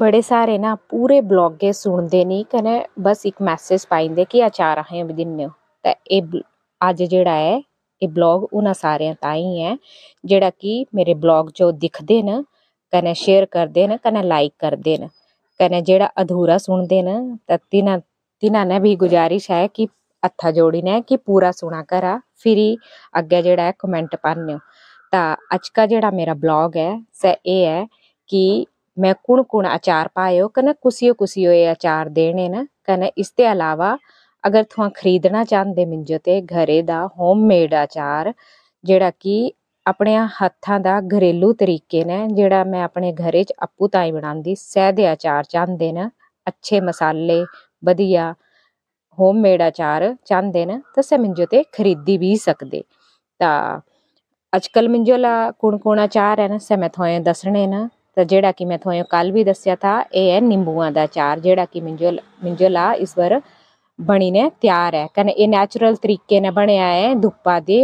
बड़े सारे ना पूरे ब्लॉग सुनते नहीं नी कन्नै बस इक मैसेज पाई दिंदे कि अचार असें दिन्ने ते एह् अज्ज जेह्ड़ा ऐ एह् ब्लॉग उ'नें सारें ताईं ऐ जेह्ड़ा कि मेरे ब्लॉग जो दिखदे न कन्नै शेयर करदे न कन्नै लाइक करते न कन्नै जेह्ड़ा अधूरा सुनते न ते तिन्हां तिन्हां ने भी गुजारिश है कि हथा जोड़ी ने कि पूरा सुना करा फिरी अग्गें जेह्ड़ा ऐ कमैंट पान्नेओ तां अज्ज का जेह्ड़ा मेरा ब्लॉग ऐ ये है कि ਕੁਣ कुण ਪਾਇਓ अचार ਕੁਸੀਓ ਕੁਸੀਓ ਇਹ कुसियो ਦੇਣੇ ਨਾ देने ਇਸ ਤੇ ਇਲਾਵਾ ਅਗਰ ਤੁਹਾ ਖਰੀਦਣਾ ਚਾਹੁੰਦੇ ਮਿੰਜੋ ਤੇ ਘਰੇ ਦਾ ਹੋਮ ਮੇਡ अचार ਜਿਹੜਾ ਕਿ ਆਪਣੇ ਹੱਥਾਂ ਦਾ ਘਰੇਲੂ ਤਰੀਕੇ ਨੇ ਜਿਹੜਾ ਮੈਂ ਆਪਣੇ ਘਰੇ 'ਚ ਆਪੂ ਤਾਈ ਬਣਾਉਂਦੀ ਸਹਿਦੇ ਦੇ ਅਚਾਰ ਚਾਹੁੰਦੇ ਨਾ ਅੱਛੇ ਮਸਾਲੇ ਵਧੀਆ ਹੋਮ ਮੇਡ ਅਚਾਰ ਚਾਹੁੰਦੇ ਨਾ ਤਾਂ ਸੇ ਮਿੰਜੋ ਤੇ ਖਰੀਦੀ ਵੀ ਸਕਦੇ ਤਾਂ ਅੱਜਕਲ ਮਿੰਜੋ ਲਾ ਕੁਣ ਕੁਣ ਅਚਾਰ ਹੈ ਨਾ ਸੇ ਮੈਂ ਤੁਹਾਨੂੰ ਦੱਸਣੇ ਨਾ तो जेड़ा कि मैं थोआं कल भी दस्सेआ था एह् ऐ निंबुआं दा अचार जेह्ड़ा कि मुंहिंजो मुंहिंजे ला इस बार बनी'ने त्यार ऐ कन्नै एह् नैचुरल तरीके ने बनेआ है धुप्पा दे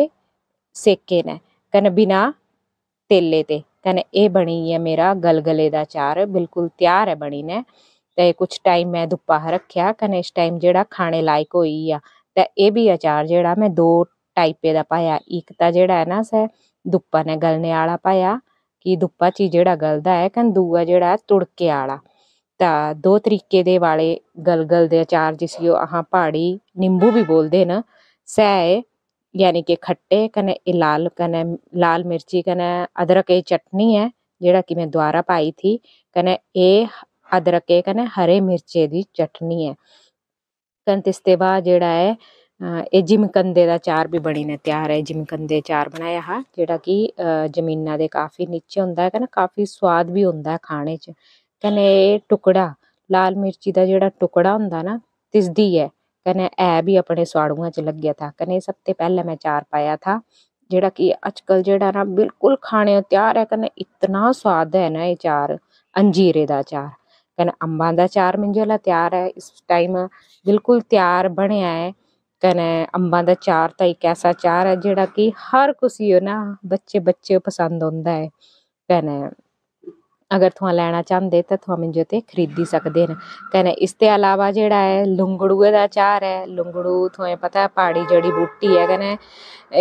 सेके ने कन्नै बिना तेले दे कन्नै एह् बनी गेआ मेरा गलगले दा अचार बिल्कुल त्यार ऐ बनी'ने ते कुछ टाइम में धुप्पा हा रक्खेआ इस टाइम जो खाने लायक हो गेआ ते एह् अचार जेह्ड़ा में दो टाइपें दा पाया इक ते जेह्ड़ा ऐ ना असें धुप्पा ने गलने आह्ला पाया ਕਿ ਦੁੱਪਾ ਚੀ ਜਿਹੜਾ ਗਲਦਾ ਹੈ ਕੰਦੂਆ ਜਿਹੜਾ ਤੁੜਕੇ ਵਾਲਾ ਤਾਂ ਦੋ ਤਰੀਕੇ ਦੇ ਵਾਲੇ ਗਲਗਲ ਦੇ ਅਚਾਰ ਜਿਸ ਨੂੰ ਆਹਾਂ ਪਹਾੜੀ ਨਿੰਬੂ भी बोलते ना सह यानी कि खट्टे कने लाल कने लाल मिर्ची कने अदरक की चटनी है ਜਿਹੜਾ ਕਿ ਮੈਂ ਦੁਆਰਾ ਪਾਈ ਥੀ ਕਨੇ ਇਹ ਅਦਰਕ ਕਨੇ ਹਰੇ ਮਿਰਚੇ ਦੀ ਚਟਨੀ ਹੈ ਕੰਤਿਸ ਤੇ ਬਾਅਦ ਜਿਹੜਾ ਹੈ ਇਹ ਜਿਮਕੰਦੇ ਦਾ ਚਾਰ ਵੀ ਬਣੀને ਤਿਆਰ ਹੈ ਜਿਮਕੰਦੇ ਚਾਰ ਬਣਾਇਆ ਹੈ ਜਿਹੜਾ ਕਿ ਜ਼ਮੀਨਾਂ ਦੇ ਕਾਫੀ ਨੀਚੇ ਹੁੰਦਾ ਹੈ ਕਹਿੰਦਾ ਕਾਫੀ ਸਵਾਦ ਵੀ ਹੁੰਦਾ ਹੈ ਖਾਣੇ 'ਚ ਕਹਿੰਦੇ ਇਹ ਟੁਕੜਾ ਲਾਲ ਮਿਰਚੀ ਦਾ ਜਿਹੜਾ ਟੁਕੜਾ ਹੁੰਦਾ ਨਾ ਤਿਸਦੀ ਹੈ ਕਹਿੰਦੇ ਇਹ ਵੀ ਆਪਣੇ ਸਵਾੜੂਆਂ 'ਚ ਲੱਗਿਆ ਥਾ ਕਹਿੰਦੇ ਸਭ ਤੋਂ ਪਹਿਲਾਂ ਮੈਂ ਚਾਰ ਪਾਇਆ ਥਾ ਜਿਹੜਾ ਕਿ ਅੱਜਕੱਲ ਜਿਹੜਾ ਨਾ ਬਿਲਕੁਲ ਖਾਣੇ ਤਿਆਰ ਹੈ ਕਹਿੰਦੇ ਇਤਨਾ ਸਵਾਦ ਹੈ ਨਾ ਇਹ ਚਾਰ ਅੰਜੀਰੇ ਦਾ ਚਾਰ ਕਹਿੰਦੇ ਅੰਬਾਂ ਦਾ ਚਾਰ ਮਿੰਜੇ ਵਾਲਾ ਤਿਆਰ ਹੈ ਇਸ ਟਾਈਮ ਬਿਲਕੁਲ ਤਿਆਰ ਬਣਿਆ ਹੈ ਕਨੇ ਅੰਬਾਂ ਦਾ ਚਾਰ ਤਾਂ ਇੱਕ ਐਸਾ ਚਾਰ ਹੈ ਜਿਹੜਾ ਕਿ ਹਰ ਕੁਸੀ ਨਾ ਬੱਚੇ ਬੱਚੇ ਪਸੰਦ ਹੁੰਦਾ ਹੈ ਕਨੇ ਅਗਰ ਤੁਹਾਂ ਲੈਣਾ ਚਾਹੁੰਦੇ ਤਾਂ ਤੁਹਾਂ ਮੈਨੂੰ ਜਿਹਤੇ ਖਰੀਦੀ ਸਕਦੇ ਨੇ ਕਹਿੰਦੇ ਇਸ ਤੇ ਇਲਾਵਾ ਜਿਹੜਾ ਹੈ ਲੁੰਗੜੂਏ ਦਾ ਚਾਰ ਹੈ ਲੁੰਗੜੂ ਤੁਹਾਨੂੰ ਪਤਾ ਹੈ ਪਹਾੜੀ ਜੜੀ ਬੂਟੀ ਹੈ ਕਹਿੰਦੇ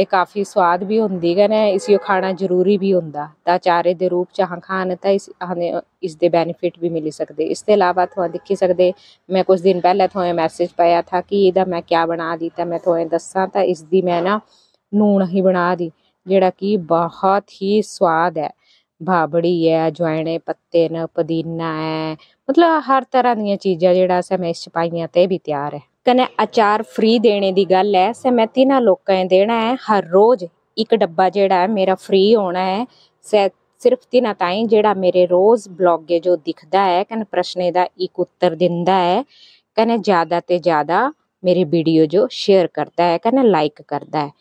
ਇਹ ਕਾਫੀ ਸਵਾਦ ਵੀ ਹੁੰਦੀ ਕਹਿੰਦੇ ਇਸ ਨੂੰ ਖਾਣਾ ਜ਼ਰੂਰੀ ਵੀ ਹੁੰਦਾ ਤਾਂ ਚਾਰੇ ਦੇ ਰੂਪ ਚ ਹਾਂ ਖਾਣ ਤਾਂ ਇਸ ਹਨੇ ਇਸ ਦੇ ਬੈਨੀਫਿਟ ਵੀ ਮਿਲ ਸਕਦੇ ਇਸ ਤੇ ਇਲਾਵਾ ਤੁਹਾਨੂੰ ਦੇਖੀ ਸਕਦੇ ਮੈਂ ਕੁਝ ਦਿਨ ਪਹਿਲਾਂ ਤੁਹਾਨੂੰ ਮੈਸੇਜ ਪਾਇਆ ਥਾ ਕਿ ਇਹਦਾ ਮੈਂ ਕੀ ਬਣਾ ਦਿੱਤਾ ਮੈਂ ਤੁਹਾਨੂੰ ਦੱਸਾਂ ਤਾਂ ਇਸ ਦੀ ਮੈਂ ਨਾ ਨੂਣ ਹੀ ਬਣਾ ਦੀ ਜਿਹੜਾ ਕਿ ਬਹੁਤ ਹੀ ਸਵਾਦ ਹੈ ਭਾਬੜੀ ਹੈ ਜੁਆਇਣੇ ਪੱਤੇ ਨੇ ਪੁਦੀਨਾ ਹੈ ਮਤਲਬ ਹਰ ਤਰ੍ਹਾਂ ਦੀਆਂ ਚੀਜ਼ਾਂ ਜਿਹੜਾ ਅਸੀਂ ਮੈਸ਼ ਚ ਪਾਈਆਂ ਤੇ ਵੀ ਤਿਆਰ ਹੈ ਕਨੇ ਅਚਾਰ ਫ੍ਰੀ ਦੇਣੇ ਦੀ ਗੱਲ ਹੈ ਸੇ ਮੈਂ ਤਿੰਨਾਂ ਲੋਕਾਂ ਨੂੰ ਦੇਣਾ ਹੈ ਹਰ ਰੋਜ਼ ਇੱਕ ਡੱਬਾ ਜਿਹੜਾ ਹੈ ਮੇਰਾ ਫ੍ਰੀ ਹੋਣਾ ਹੈ ਸੇ ਸਿਰਫ ਤਿੰਨਾਂ ਤਾਈਂ ਜਿਹੜਾ ਮੇਰੇ ਰੋਜ਼ ਬਲੌਗੇ ਜੋ ਦਿਖਦਾ ਹੈ ਕਨੇ ਪ੍ਰਸ਼ਨੇ ਦਾ ਇੱਕ ਉੱਤਰ ਦਿੰਦਾ ਹੈ ਕਨੇ ਜ਼ਿਆਦਾ ਤੇ ਜ਼ਿਆਦਾ ਮੇਰੇ ਵੀਡੀਓ ਜੋ ਸ਼ੇਅਰ ਕਰਦਾ ਹੈ ਕਨੇ ਲਾਈਕ ਕਰਦਾ ਹੈ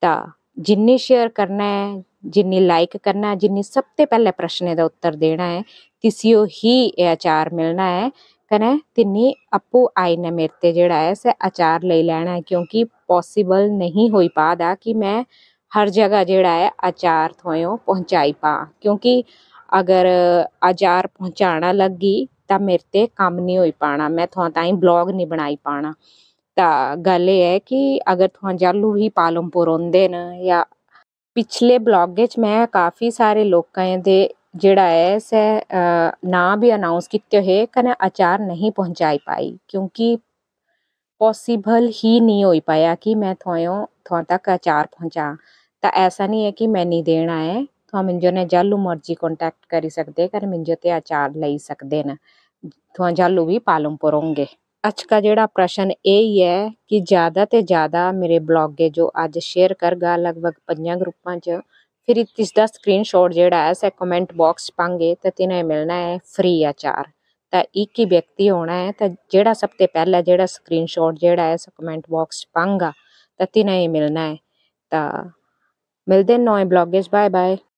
ਤਾਂ ਜਿੰਨੇ ਸ਼ੇਅਰ ਕਰਨਾ ਹੈ ਜਿੰਨੀ ਲਾਈਕ करना ਜਿੰਨੀ सब ਤੋਂ ਪਹਿਲੇ ਪ੍ਰਸ਼ਨ ਦਾ ਉੱਤਰ ਦੇਣਾ ਹੈ ਤਿਸਿਓ ਹੀ ਇਹ ਅਚਾਰ ਮਿਲਣਾ ਹੈ ਕਨੇ ਤਿੰਨੀ ਆਪੋ ਆਈ ਨੇ ਮੇਰੇ ਤੇ ਜਿਹੜਾ ਹੈ ਸੇ ਅਚਾਰ ਲੈ ਲੈਣਾ ਹੈ ਕਿਉਂਕਿ ਪੋਸੀਬਲ ਨਹੀਂ ਹੋਈ ਪਾਦਾ ਕਿ ਮੈਂ हर जगह जड़ा है अचार थोयो पहुँचाई पा क्योंकि अगर अचार पहुँचाना लगी तो मेरे ते कम नहीं हो पाना मैं थोड़ा ताई ब्लॉग नहीं बनाई पाना तो गल है कि अगर थोड़ा जालू ही पालमपुर आते या पिछले ब्लॉग मैं काफ़ी सारे लोगों के जड़ा है स ना भी अनाउंस किए हुए कन्नै अचार नहीं पहुंचाई पाई क्योंकि पॉसिबल ही नहीं हो पाया कि मैं थोयों थो तक अचार पहुंचां तो ऐसा नहीं है कि मैं नहीं देना है तो मिंजो ने जलू मर्जी कॉन्टैक्ट करी सकते कन्नै मिंजो ते अचार ले सकते हैं तुस जलू भी पालमपुर होंगे ਅੱਜ ਦਾ ਜਿਹੜਾ ਪ੍ਰਸ਼ਨ ਇਹ ਹੀ ਹੈ ਕਿ ਜ਼ਿਆਦਾ ਤੇ ਜ਼ਿਆਦਾ ਮੇਰੇ ਬਲੌਗ ਦੇ ਜੋ ਅੱਜ ਸ਼ੇਅਰ ਕਰਗਾ ਲਗਭਗ ਪੰਜਾਂ ਗਰੁੱਪਾਂ 'ਚ ਫਿਰ ਇਸ ਦਾ ਸਕਰੀਨਸ਼ਾਟ ਜਿਹੜਾ ਹੈ ਸੈ ਕਮੈਂਟ ਬਾਕਸ ਪਾਂਗੇ ਤਾਂ ਤਿਨੇ ਮਿਲਣਾ ਹੈ ਫ੍ਰੀ ਆਚਾਰ ਤਾਂ ਇੱਕ ਹੀ ਵਿਅਕਤੀ ਹੋਣਾ ਹੈ ਤਾਂ ਜਿਹੜਾ ਸਭ ਤੋਂ ਪਹਿਲਾਂ ਜਿਹੜਾ ਸਕਰੀਨਸ਼ਾਟ ਜਿਹੜਾ ਹੈ ਸੈ ਕਮੈਂਟ ਬਾਕਸ ਪਾਂਗਾ ਤਾਂ ਤਿਨੇ ਮਿਲਣਾ ਹੈ ਤਾਂ ਮਿਲਦੇ ਨੋਏ ਬਲੌਗਸ ਬਾਏ ਬਾਏ